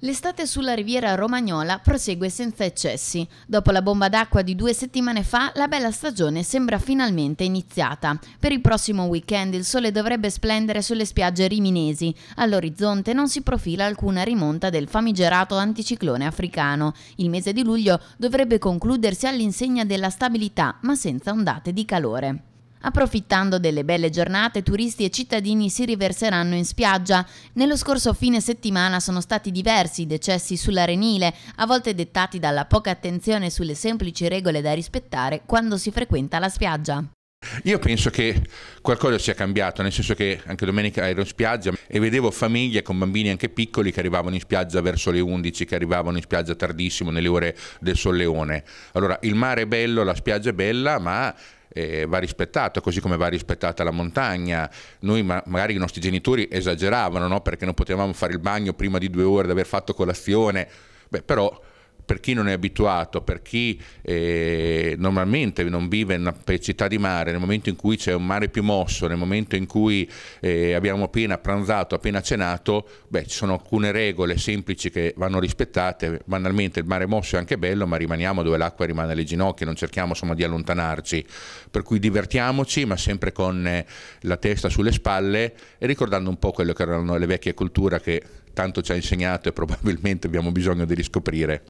L'estate sulla riviera romagnola prosegue senza eccessi. Dopo la bomba d'acqua di due settimane fa, la bella stagione sembra finalmente iniziata. Per il prossimo weekend il sole dovrebbe splendere sulle spiagge riminesi. All'orizzonte non si profila alcuna rimonta del famigerato anticiclone africano. Il mese di luglio dovrebbe concludersi all'insegna della stabilità, ma senza ondate di calore. Approfittando delle belle giornate, turisti e cittadini si riverseranno in spiaggia. Nello scorso fine settimana sono stati diversi i decessi sull'arenile, a volte dettati dalla poca attenzione sulle semplici regole da rispettare quando si frequenta la spiaggia. Io penso che qualcosa sia cambiato, nel senso che anche domenica ero in spiaggia e vedevo famiglie con bambini anche piccoli che arrivavano in spiaggia verso le 11, che arrivavano in spiaggia tardissimo nelle ore del solleone. Allora, il mare è bello, la spiaggia è bella, ma eh, va rispettato, così come va rispettata la montagna. Noi ma- magari i nostri genitori esageravano no? perché non potevamo fare il bagno prima di due ore di aver fatto colazione, Beh, però per chi non è abituato, per chi eh, normalmente non vive in una città di mare, nel momento in cui c'è un mare più mosso, nel momento in cui eh, abbiamo appena pranzato, appena cenato, beh, ci sono alcune regole semplici che vanno rispettate, banalmente il mare mosso è anche bello, ma rimaniamo dove l'acqua rimane alle ginocchia, non cerchiamo insomma, di allontanarci, per cui divertiamoci, ma sempre con eh, la testa sulle spalle e ricordando un po' quello che erano le vecchie culture che tanto ci ha insegnato e probabilmente abbiamo bisogno di riscoprire.